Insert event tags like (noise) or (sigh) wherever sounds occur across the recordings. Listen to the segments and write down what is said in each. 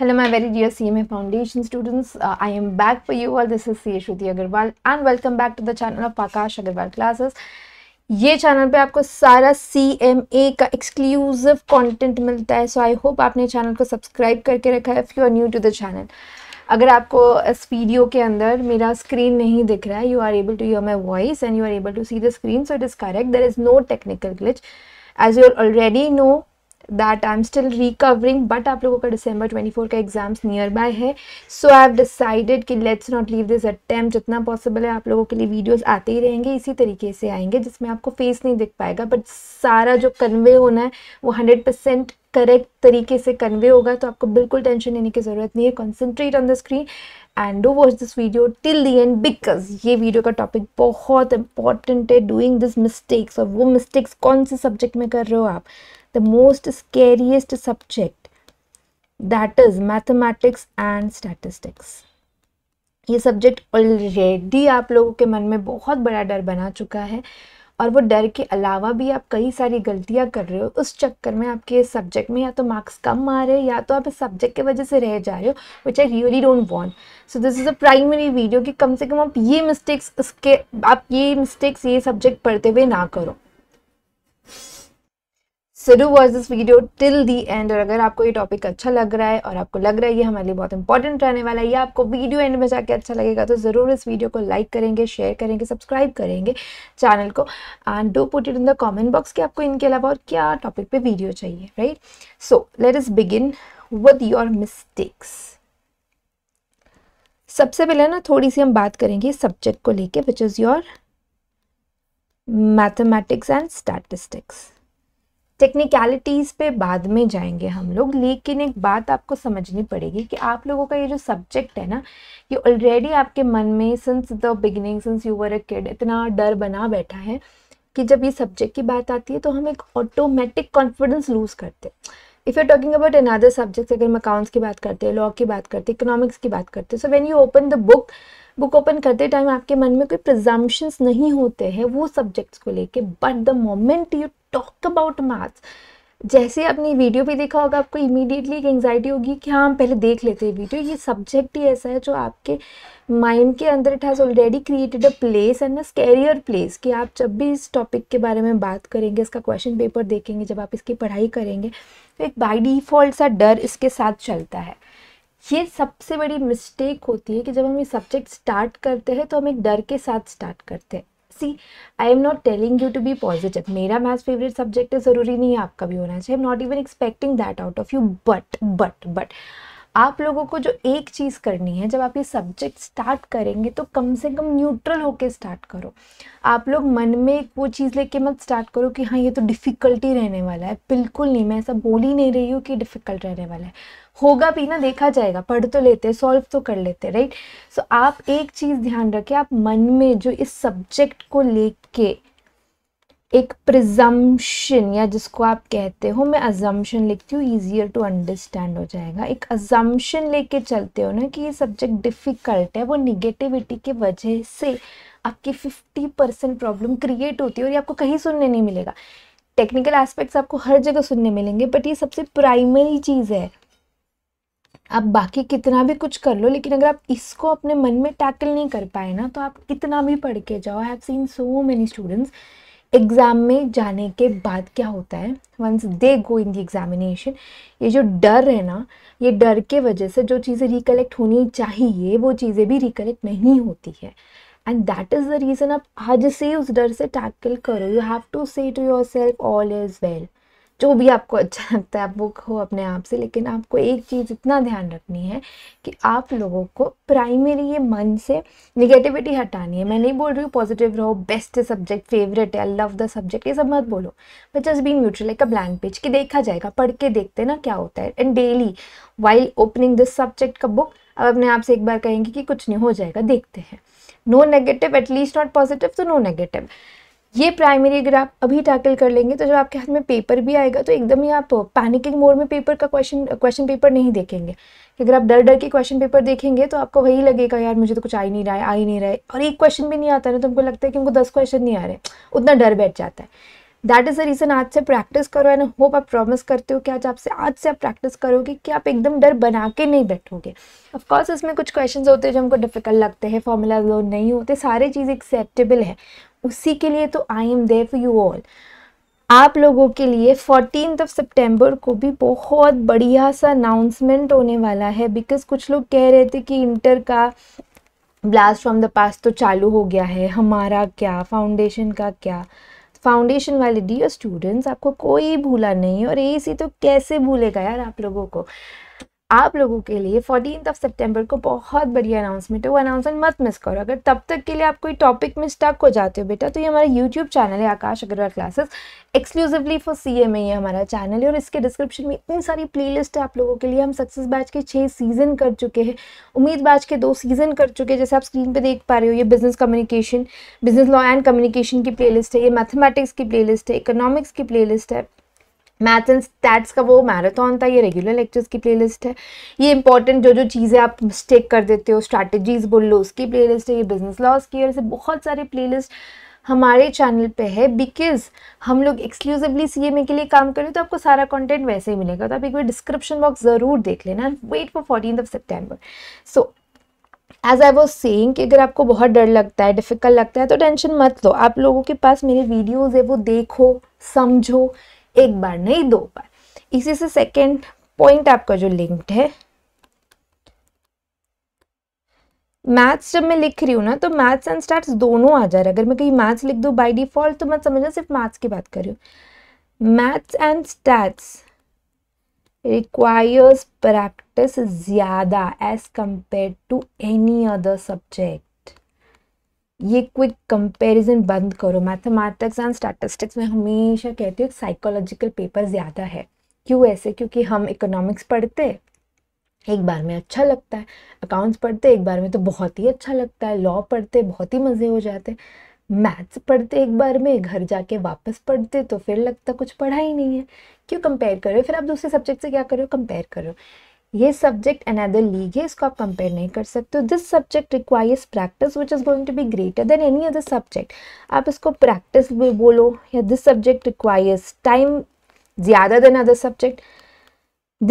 Hello my very dear CMA Foundation students, uh, I am back for you all. This is C. Shruti Agarwal and welcome back to the channel of Prakash Agarwal Classes. ये channel पे आपको सारा C M A का exclusive content मिलता है so I hope आपने channel को subscribe करके रखा है if you are new to the channel अगर आपको इस वीडियो के अंदर मेरा स्क्रीन नहीं दिख रहा है you are able to your my voice and you are able to see the screen so it is correct there is no technical glitch as you already know that I am still recovering but आप लोगों का twenty 24 का exams nearby है so I have decided कि let's not leave this attempt जितना possible है आप लोगों के लिए वीडियोस आते ही रहेंगे इसी तरीके से आएंगे जिसमें आपको फेस नहीं दिख पाएगा बट सारा जो कन्वे होना है वो हंड्रेड परसेंट करेक्ट तरीके से कन्वे होगा तो आपको बिल्कुल टेंशन लेने की ज़रूरत नहीं है concentrate on the screen and do watch this video till the end because ये वीडियो का टॉपिक बहुत इंपॉर्टेंट है डूइंग दिस मिस्टेक्स और वो मिस्टेक्स कौन से सब्जेक्ट में कर रहे हो आप the most scariest subject that is mathematics and statistics ये सब्जेक्ट ऑलरेडी आप लोगों के मन में बहुत बड़ा डर बना चुका है और वो डर के अलावा भी आप कई सारी गलतियां कर रहे हो उस चक्कर में आपके इस सब्जेक्ट में या तो मार्क्स कम आ रहे हैं या तो आप इस सब्जेक्ट की वजह से रह जा रहे हो which I really don't want so this is a primary video कि कम से कम आप ये मिस्टेक्स इसके आप ये मिस्टेक्स ये सब्जेक्ट पढ़ते हुए ना करो so do watch this video till the end और अगर आपको ये टॉपिक अच्छा लग रहा है और आपको लग रहा है ये हमारे लिए बहुत इंपॉर्टेंट रहने वाला है या आपको वीडियो एंड में जाके अच्छा लगेगा तो ज़रूर इस वीडियो को लाइक करेंगे शेयर करेंगे सब्सक्राइब करेंगे चैनल को and do put it in the comment box कि आपको इनके अलावा और क्या टॉपिक पे वीडियो चाहिए right so let's begin with your mistakes सबसे पहले ना थोड़ी सी हम बात करेंगे सब्जेक्ट को लेके which is your mathematics and statistics technicalities पे बाद में जाएंगे हम लोग लेकिन एक बात आपको समझनी पड़ेगी कि आप लोगों का ये जो सब्जेक्ट है ना ये ऑलरेडी आपके मन में since the beginning since you were a kid इतना डर बना बैठा है कि जब ये सब्जेक्ट की बात आती है तो हम एक ऑटोमेटिक कॉन्फिडेंस लूज़ करते हैं if you talking about an other subject अगर हम अकाउंट्स की बात करते हैं लॉ की बात करते हैं इकोनॉमिक्स की बात करते हैं so when you open the book book open करते टाइम आपके मन में कोई प्रजम्पन्स नहीं होते हैं वो सब्जेक्ट्स को लेके but the moment you talk about maths जैसे आपने वीडियो भी देखा होगा आपको इमीडिएटली एक एंगजाइटी होगी कि हाँ हम पहले देख लेते हैं वीडियो ये सब्जेक्ट ही ऐसा है जो आपके माइंड के अंदर it has already created a place and a scarier place कि आप जब भी इस टॉपिक के बारे में बात करेंगे इसका क्वेश्चन पेपर देखेंगे जब आप इसकी पढ़ाई करेंगे तो एक बाई डिफ़ॉल्ट सा डर इसके साथ चलता है ये सबसे बड़ी मिस्टेक होती है कि जब हम ये सब्जेक्ट स्टार्ट करते हैं तो हम एक डर के साथ स्टार्ट करते हैं see I am not telling you to be positive मेरा मैथ्स फेवरेट सब्जेक्ट है ज़रूरी नहीं है आपका भी होना चाहिए I am not even expecting that out of you but but but आप लोगों को जो एक चीज़ करनी है जब आप ये सब्जेक्ट स्टार्ट करेंगे तो कम से कम न्यूट्रल होके स्टार्ट करो आप लोग मन में वो चीज़ लेके मत स्टार्ट करो कि हाँ ये तो डिफ़िकल्टी रहने वाला है बिल्कुल नहीं मैं ऐसा बोल ही नहीं रही हूँ कि डिफ़िकल्ट रहने वाला है होगा भी ना देखा जाएगा पढ़ तो लेते हैं सॉल्व तो कर लेते हैं राइट सो आप एक चीज़ ध्यान रखें आप मन में जो इस सब्जेक्ट को लेके एक प्रिजम्पन या जिसको आप कहते हो मैं अजम्पन लिखती हूँ ईजियर टू अंडरस्टैंड हो जाएगा एक अजम्पन लेके चलते हो ना कि ये सब्जेक्ट डिफ़िकल्ट है वो निगेटिविटी के वजह से आपकी फिफ्टी परसेंट प्रॉब्लम क्रिएट होती है और ये आपको कहीं सुनने नहीं मिलेगा टेक्निकल एस्पेक्ट्स आपको हर जगह सुनने मिलेंगे बट ये सबसे प्राइमरी चीज़ है आप बाकी कितना भी कुछ कर लो लेकिन अगर आप इसको अपने मन में टैकल नहीं कर पाए ना तो आप कितना भी पढ़ के जाओ I have seen so many students exam में जाने के बाद क्या होता है once they go in the examination ये जो डर है ना ये डर के वजह से जो चीज़ें रिकलेक्ट होनी चाहिए वो चीज़ें भी रिकलेक्ट नहीं होती है and that is the reason आप आज से उस डर से टैकल करो you have to say to yourself all is well जो भी आपको अच्छा (laughs) लगता है आप वो कहो अपने आप से लेकिन आपको एक चीज़ इतना ध्यान रखनी है कि आप लोगों को प्राइमरी ये मन से निगेटिविटी हटानी है मैं नहीं बोल रही हूँ पॉजिटिव रहो बेस्ट सब्जेक्ट फेवरेट है आई लव द सब्जेक्ट ये सब मत बोलो बट जस्ट बी न्यूट्रल एक ब्लैंक पेज कि देखा जाएगा पढ़ के देखते ना क्या होता है and daily while opening this subject का बुक अब अपने आप से एक बार कहेंगे कि कुछ नहीं हो जाएगा देखते हैं no negative at least not positive तो नो नेगेटिव ये प्राइमरी अगर आप अभी टैकल कर लेंगे तो जब आपके हाथ में पेपर भी आएगा तो एकदम ही आप पैनिकिंग मोड में पेपर का क्वेश्चन क्वेश्चन पेपर नहीं देखेंगे कि अगर आप डर डर के क्वेश्चन पेपर देखेंगे तो आपको वही लगेगा यार मुझे तो कुछ आ ही नहीं रहा है आ ही नहीं रहा है और एक क्वेश्चन भी नहीं आता ना तो हमको लगता है कि हमको दस क्वेश्चन नहीं आ रहे उतना डर बैठ जाता है दैट इज़ अ रीज़न आज से प्रैक्टिस करो एंड होप आप प्रॉमिस करते हो कि आज आपसे आज से आप प्रैक्टिस करोगे कि आप एकदम डर बना के नहीं बैठोगे ऑफकोर्स इसमें कुछ क्वेश्चन होते हैं जो हमको डिफिकल्ट लगते हैं फॉर्मूला नहीं होते सारे चीज़ एक्सेप्टेबल है उसी के लिए तो I am there for you all आप लोगों के लिए फोर्टीन ऑफ सितंबर को भी बहुत बढ़िया सा अनाउंसमेंट होने वाला है बिकॉज कुछ लोग कह रहे थे कि इंटर का ब्लास्ट फ्रॉम द पास्ट तो चालू हो गया है हमारा क्या फाउंडेशन का क्या फाउंडेशन वाले डियर स्टूडेंट्स आपको कोई भूला नहीं और ए सी तो कैसे भूलेगा यार आप लोगों को आप लोगों के लिए फोर्टीन ऑफ सितंबर को बहुत बढ़िया अनाउंसमेंट है वो अनाउंसमेंट मत मिस करो अगर तब तक के लिए आप कोई टॉपिक में स्टक हो जाते हो बेटा तो ये हमारा यूट्यूब चैनल है Akash Agarwal classes exclusively for C M ये हमारा चैनल है और इसके डिस्क्रिप्शन में इतनी सारी प्ले लिस्ट है आप लोगों के लिए हम सक्सेस बैच के छः सीजन कर चुके हैं उम्मीद बैच के दो सीजन कर चुके हैं जैसे आप स्क्रीन पर देख पा रहे हो ये business communication business law and communication की प्ले लिस्ट है ये मैथमेटिक्स की प्ले लिस्ट है इकोनॉमिक्स की प्ले लिस्ट है मैथ्स एंड स्टैट्स का वो मैराथन था ये रेगुलर लेक्चर्स की प्लेलिस्ट है ये इंपॉर्टेंट जो जो चीज़ें आप मिस्टेक कर देते हो स्ट्रैटेजीज बोल लो उसकी प्लेलिस्ट है ये बिजनेस लॉस की और ऐसे बहुत सारे प्लेलिस्ट हमारे चैनल पे है बिकॉज हम लोग एक्सक्लूसिवली सी एम ए के लिए काम कर रहे हैं तो आपको सारा कंटेंट वैसे ही मिलेगा तो आप एक बार डिस्क्रिप्शन बॉक्स ज़रूर देख लेना wait for fourteen of September so as I was saying कि अगर आपको बहुत डर लगता है डिफ़िकल्ट लगता है तो टेंशन मत लो आप लोगों के पास मेरे वीडियोज़ है वो देखो समझो एक बार नहीं दो बार इसी से सेकेंड पॉइंट आपका जो लिंक्ड है मैथ्स जब मैं लिख रही हूँ ना तो मैथ्स एंड स्टार्ट दोनों आ जा रहे हैं अगर मैं कहीं मैथ्स लिख दूँ बाय डिफॉल्ट तो मत समझना सिर्फ मैथ्स की बात कर रही हूँ maths and stats requires practice ज़्यादा as compare to any other subject ये क्विक कंपैरिजन बंद करो मैथमेटिक्स एंड स्टैटिस्टिक्स में हमेशा कहती हूँ साइकोलॉजिकल पेपर ज़्यादा है क्यों ऐसे क्योंकि हम इकोनॉमिक्स पढ़ते एक बार में अच्छा लगता है अकाउंट्स पढ़ते एक बार में तो बहुत ही अच्छा लगता है लॉ पढ़ते बहुत ही मज़े हो जाते मैथ्स पढ़ते एक बार में घर जाके वापस पढ़ते तो फिर लगता कुछ पढ़ा ही नहीं है क्यों कंपेयर करो फिर आप दूसरे सब्जेक्ट से क्या करो कंपेयर करो ये सब्जेक्ट अनदर लीग है इसको आप कंपेयर नहीं कर सकते हो this subject requires practice which is going to be greater than any other subject आप इसको प्रैक्टिस भी बोलो या दिस सब्जेक्ट रिक्वायर्स टाइम ज़्यादा than other subject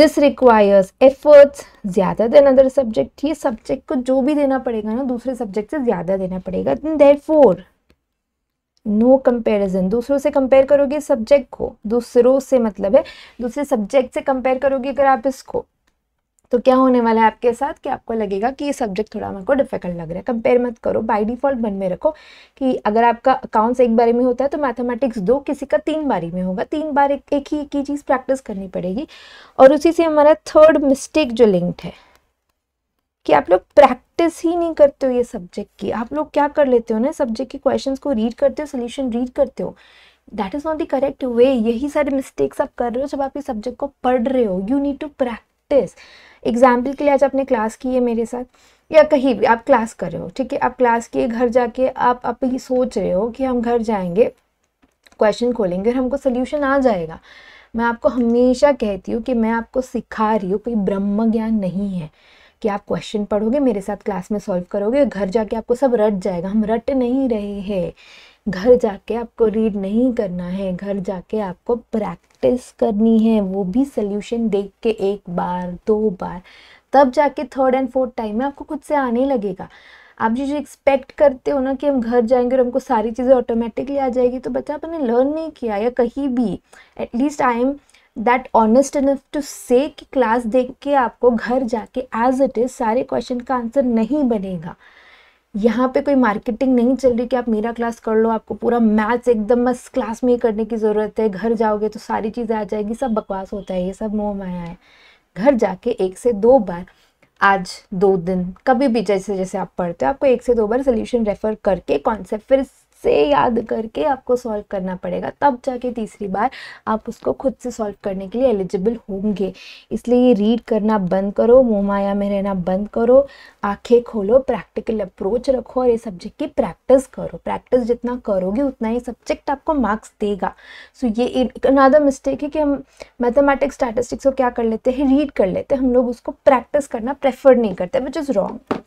this requires efforts ज़्यादा देन अदर सब्जेक्ट ये सब्जेक्ट को जो भी देना पड़ेगा ना दूसरे सब्जेक्ट से ज़्यादा देना पड़ेगा देर फोर नो कंपेरिजन दूसरों से कंपेयर करोगे सब्जेक्ट को दूसरों से मतलब है दूसरे सब्जेक्ट से कंपेयर करोगे अगर आप इसको तो क्या होने वाला है आपके साथ कि आपको लगेगा कि ये सब्जेक्ट थोड़ा मेरे को डिफिकल्ट लग रहा है कंपेयर मत करो बाय डिफॉल्ट मन में रखो कि अगर आपका अकाउंट्स एक बारे में होता है तो मैथमेटिक्स दो किसी का तीन बारी में होगा तीन बार एक, एक ही एक ही चीज़ प्रैक्टिस करनी पड़ेगी और उसी से हमारा थर्ड मिस्टेक जो लिंक्ड है कि आप लोग प्रैक्टिस ही नहीं करते हो ये सब्जेक्ट की आप लोग क्या कर लेते हो ना सब्जेक्ट के क्वेश्चंस को रीड करते हो सोल्यूशन रीड करते हो that is not the correct way यही सारे मिस्टेक्स आप कर रहे हो जब आप इस सब्जेक्ट को पढ़ रहे हो you need to practice practice example के लिए आज आपने क्लास की है मेरे साथ या कहीं भी आप क्लास कर रहे हो ठीक है आप क्लास किए घर जाके आप आप ये सोच रहे हो कि हम घर जाएंगे क्वेश्चन खोलेंगे और हमको सोल्यूशन आ जाएगा मैं आपको हमेशा कहती हूँ कि मैं आपको सिखा रही हूँ कोई ब्रह्म ज्ञान नहीं है कि आप क्वेश्चन पढ़ोगे मेरे साथ क्लास में सॉल्व करोगे घर जाके आपको सब रट जाएगा हम रट नहीं रहे हैं घर जाके आपको रीड नहीं करना है घर जाके आपको प्रैक्टिस करनी है वो भी सोल्यूशन देख के एक बार दो बार तब जाके थर्ड एंड फोर्थ टाइम में आपको खुद से आने लगेगा आप जो जो एक्सपेक्ट करते हो ना कि हम घर जाएंगे और हमको सारी चीज़ें ऑटोमेटिकली आ जाएगी तो बच्चा आपने लर्न नहीं किया या कहीं भी at least I am that honest enough to say class देख के आपको घर जाके एज इट इज़ सारे क्वेश्चन का आंसर नहीं बनेगा यहाँ पे कोई मार्केटिंग नहीं चल रही कि आप मेरा क्लास कर लो आपको पूरा मैथ्स एकदम बस क्लास में ही करने की ज़रूरत है घर जाओगे तो सारी चीज़ें आ जाएगी सब बकवास होता है ये सब मोह माया है घर जाके एक से दो बार आज दो दिन कभी भी जैसे जैसे आप पढ़ते हो आपको एक से दो बार सोल्यूशन रेफर करके कॉन्सेप्ट फिर से याद करके आपको सॉल्व करना पड़ेगा तब जाके तीसरी बार आप उसको खुद से सॉल्व करने के लिए एलिजिबल होंगे इसलिए रीड करना बंद करो मोमाया माया में रहना बंद करो आंखें खोलो प्रैक्टिकल अप्रोच रखो और ये सब्जेक्ट की प्रैक्टिस करो प्रैक्टिस जितना करोगे उतना ही सब्जेक्ट आपको मार्क्स देगा सो ये अनादर मिस्टेक है कि हम मैथमेटिक्स स्टैटिस्टिक्स को क्या कर लेते हैं रीड कर लेते हैं हम लोग उसको प्रैक्टिस करना प्रेफर नहीं करते which is wrong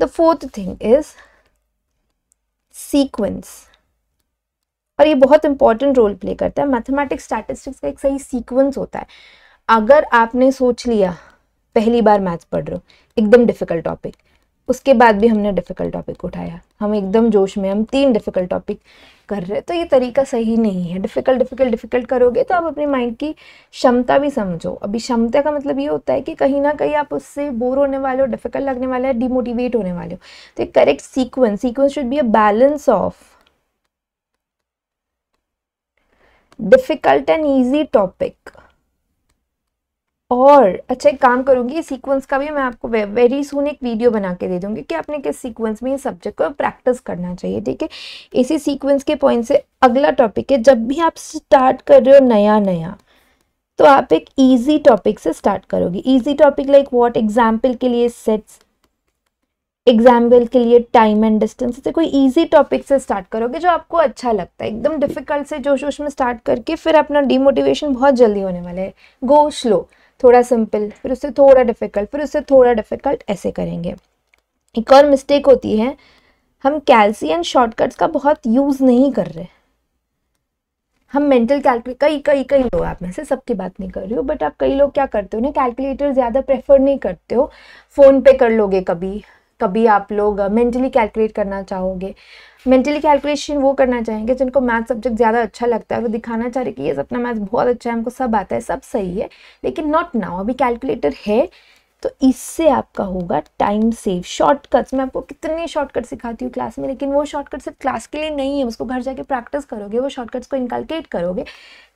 the fourth thing is sequence और ये बहुत इंपॉर्टेंट रोल प्ले करता है मैथमेटिक्स स्टैटिस्टिक्स का एक सही सीक्वेंस होता है अगर आपने सोच लिया पहली बार मैथ्स पढ़ रहे हो एकदम डिफिकल्ट टॉपिक उसके बाद भी हमने डिफ़िकल्ट टॉपिक उठाया हम एकदम जोश में हम तीन डिफ़िकल्ट टॉपिक कर रहे तो ये तरीका सही नहीं है डिफ़िकल्ट डिफ़िकल्ट डिफ़िकल्ट करोगे तो आप अपने माइंड की क्षमता भी समझो अभी क्षमता का मतलब ये होता है कि कहीं ना कहीं आप उससे बोर होने वाले हो डिफ़िकल्ट लगने वाले हो डिमोटिवेट होने वाले हो तो एक correct sequence sequence should be a balance of difficult and easy topic और अच्छा एक काम करूँगी सीक्वेंस का भी मैं आपको वेरी सुन एक वीडियो बना के दे दूँगी कि आपने किस सीक्वेंस में ये सब्जेक्ट को प्रैक्टिस करना चाहिए ठीक है इसी सीक्वेंस के पॉइंट से अगला टॉपिक है जब भी आप स्टार्ट कर रहे हो नया नया तो आप एक ईजी टॉपिक से स्टार्ट करोगे easy topic like what example के लिए सेट्स एग्जाम्पल के लिए टाइम एंड डिस्टेंस से कोई इजी टॉपिक से स्टार्ट करोगे जो आपको अच्छा लगता है एकदम डिफिकल्ट से जोश जोश में स्टार्ट करके फिर अपना डिमोटिवेशन बहुत जल्दी होने वाला है गो स्लो थोड़ा सिंपल फिर उससे थोड़ा डिफ़िकल्ट फिर उससे थोड़ा डिफ़िकल्ट ऐसे करेंगे एक और मिस्टेक होती है हम कैल्सियम शॉर्टकट्स का बहुत यूज़ नहीं कर रहे हम मेंटल कैलकुलेट कई कई कई लोग आप में से सबकी बात नहीं कर रही हो बट आप कई लोग क्या करते हो ना कैलकुलेटर ज़्यादा प्रेफर नहीं करते हो फ़ोन पे कर लोगे कभी कभी आप लोग मेंटली कैलकुलेट करना चाहोगे मेंटली कैलकुलेशन वो करना चाहेंगे जिनको मैथ सब्जेक्ट ज़्यादा अच्छा लगता है वो दिखाना चाह रहे कि ये अपना मैथ बहुत अच्छा है हमको सब आता है सब सही है लेकिन नॉट नाउ अभी कैलकुलेटर है तो इससे आपका होगा टाइम सेव शॉर्टकट्स मैं आपको कितने शॉर्टकट सिखाती हूँ क्लास में लेकिन वो शॉर्टकट सिर्फ क्लास के लिए नहीं है उसको घर जाके प्रैक्टिस करोगे वो शॉर्टकट्स को इनकलकेट करोगे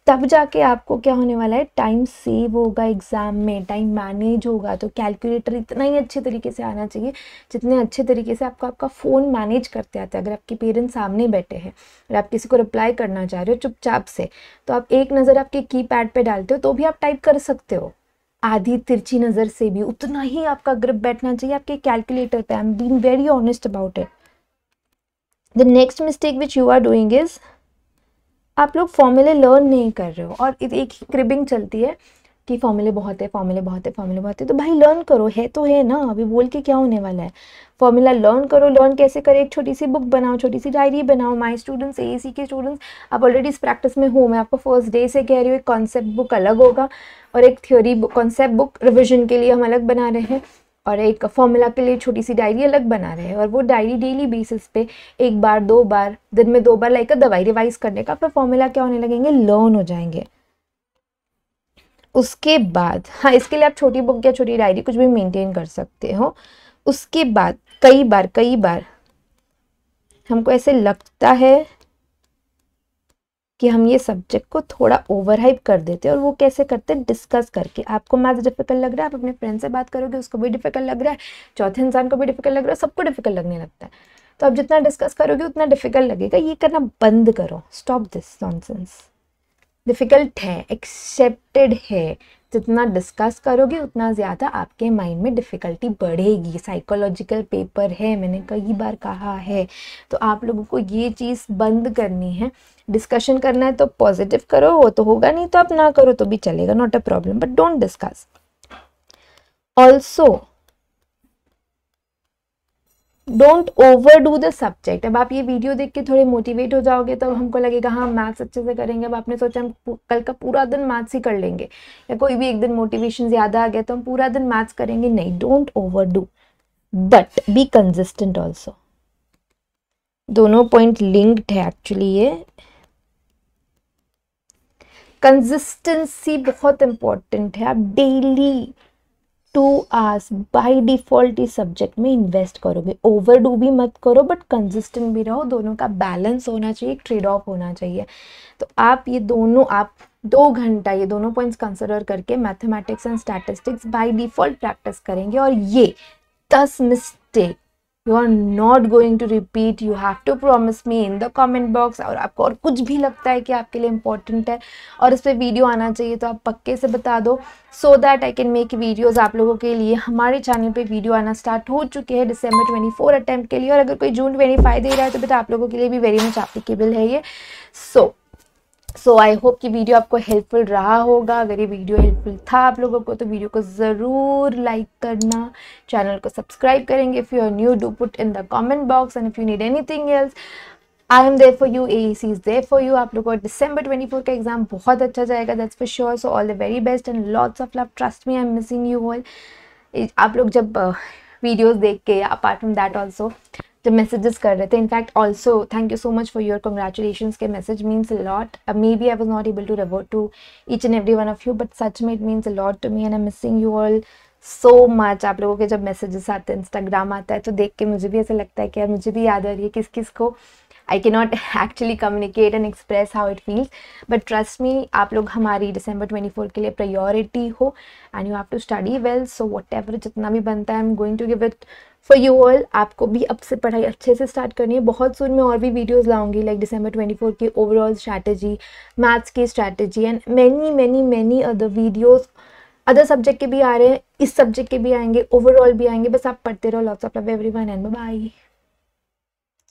तब जाके आपको क्या होने वाला है टाइम सेव होगा एग्ज़ाम में टाइम मैनेज होगा तो कैलकुलेटर इतना ही अच्छे तरीके से आना चाहिए जितने अच्छे तरीके से आपको आपका फ़ोन मैनेज करते आते हैं अगर आपके पेरेंट्स सामने बैठे हैं अगर आप किसी को रिप्लाई करना चाह रहे हो चुपचाप से तो आप एक नज़र आपके की पैड पर डालते हो तो भी आप टाइप कर सकते हो आधी तिरछी नज़र से भी उतना ही आपका ग्रिप बैठना चाहिए आपके कैलकुलेटर पर I am been very honest about it the next mistake which you are doing is आप लोग फॉर्मूले लर्न नहीं कर रहे हो और एक ही क्रिबिंग चलती है कि फॉर्मूले बहुत है फॉर्मूले बहुत है फॉर्मूले बहुत है तो भाई लर्न करो है तो है ना अभी बोल के क्या होने वाला है फॉर्मूला लर्न करो लर्न कैसे करें एक छोटी सी बुक बनाओ छोटी सी डायरी बनाओ माय स्टूडेंट्स ए सी के स्टूडेंट्स आप ऑलरेडी इस प्रैक्टिस में हो मैं आपको फर्स्ट डे से कह रही हूँ एक कॉन्सेप्ट बुक अलग होगा और एक थ्योरी कॉन्सेप्ट बुक रिविजन के लिए हम अलग बना रहे हैं और एक फॉर्मूला के लिए छोटी सी डायरी अलग बना रहे हैं और वो डायरी डेली बेसिस पे एक बार दो बार दिन में दो बार लाइक दवाई रिवाइज करने का फिर फॉर्मूला क्या होने लगेंगे लर्न हो जाएंगे उसके बाद हाँ इसके लिए आप छोटी बुक या छोटी डायरी कुछ भी मेंटेन कर सकते हो उसके बाद कई बार कई बार हमको ऐसे लगता है कि हम ये सब्जेक्ट को थोड़ा ओवरहाइप कर देते हैं और वो कैसे करते हैं डिस्कस करके आपको मैथ डिफिकल्ट लग रहा है आप अपने फ्रेंड से बात करोगे उसको भी डिफिकल्ट लग रहा है चौथे इंसान को भी डिफिकल्ट लग रहा है सबको डिफिकल्ट लगने लगता है तो आप जितना डिस्कस करोगे उतना डिफिकल्ट लगेगा ये करना बंद करो स्टॉप दिस नॉन डिफिकल्ट है एक्सेप्टेड है जितना तो डिस्कस करोगे उतना ज़्यादा आपके माइंड में डिफ़िकल्टी बढ़ेगी साइकोलॉजिकल पेपर है मैंने कई बार कहा है तो आप लोगों को ये चीज़ बंद करनी है डिस्कशन करना है तो पॉजिटिव करो वो तो होगा नहीं तो आप ना करो तो भी चलेगा not a problem but don't discuss also don't overdo the subject अब आप ये वीडियो देख के थोड़े मोटिवेट हो जाओगे तो हमको लगेगा हाँ मैथ्स अच्छे से करेंगे अब आपने सोचा हम कल का पूरा दिन मैथ्स ही कर लेंगे या कोई भी एक दिन मोटिवेशन ज़्यादा आ गया तो हम पूरा दिन मैथ्स करेंगे नहीं don't overdo but be consistent also दोनों पॉइंट लिंक्ड है एक्चुअली ये कंसिस्टेंसी बहुत इंपॉर्टेंट है आप daily two hours by default इस सब्जेक्ट में इन्वेस्ट करोगे ओवर डू भी मत करो बट कंसिस्टेंट भी रहो दोनों का बैलेंस होना चाहिए ट्रेड ऑफ होना चाहिए तो आप ये दोनों आप दो घंटा ये दोनों पॉइंट्स कंसिडर करके mathematics and statistics by default practice करेंगे और ये दस mistake you are not going to repeat you have to promise me in the comment box और आपको और कुछ भी लगता है कि आपके लिए इंपॉर्टेंट है और इस पर वीडियो आना चाहिए तो आप पक्के से बता दो so that I can make videos आप लोगों के लिए हमारे चैनल पर वीडियो आना स्टार्ट हो चुके हैं ट्वेंटी फोर अटैम्प्ट के लिए और अगर कोई जून ट्वेंटी फाइव दे रहा है तो बेटा आप लोगों के लिए भी वेरी मच एप्लीकेबल है ये so so, so I hope कि वीडियो आपको हेल्पफुल रहा होगा अगर ये वीडियो हेल्पफुल था आप लोगों को तो वीडियो को ज़रूर लाइक करना चैनल को सब्सक्राइब करेंगे if you are new do put in the comment box and if you need anything else I am there for you A C is there for you आप लोगों को December twenty four का exam बहुत अच्छा जाएगा that's for sure so all the very best and lots of love trust me I am missing you all आप लोग जब वीडियोज़ देख के अपार्ट फ्रॉम दैट ऑल्सो जब मैसेजेस कर रहे थे in fact also thank you so much for your congratulation के message means a lot maybe I was not able to revert to each and every one of you but सच में it means a lot to me and I missing you all so much आप लोगों के जब messages आते हैं Instagram आता है तो देख के मुझे भी ऐसा लगता है कि यार मुझे भी याद आ रही है किस किस को I can not actually communicate and express how it feels but trust me आप लोग हमारी ट्वेंटी फोर के लिए प्रायोरिटी हो and you have to study well so whatever जितना भी बनता है I am going to give it for you all आपको भी अब से पढ़ाई अच्छे से स्टार्ट करनी है बहुत सुन मैं और भी वीडियोस लाऊंगी लाइक ट्वेंटी 24 की ओवरऑल स्ट्रैटेजी मैथ्स की strategy and many many many other videos other subject के भी आ रहे हैं इस सब्जेक्ट के भी आएंगे ओवरऑल भी आएंगे बस आप पढ़ते रहो lots of love everyone and by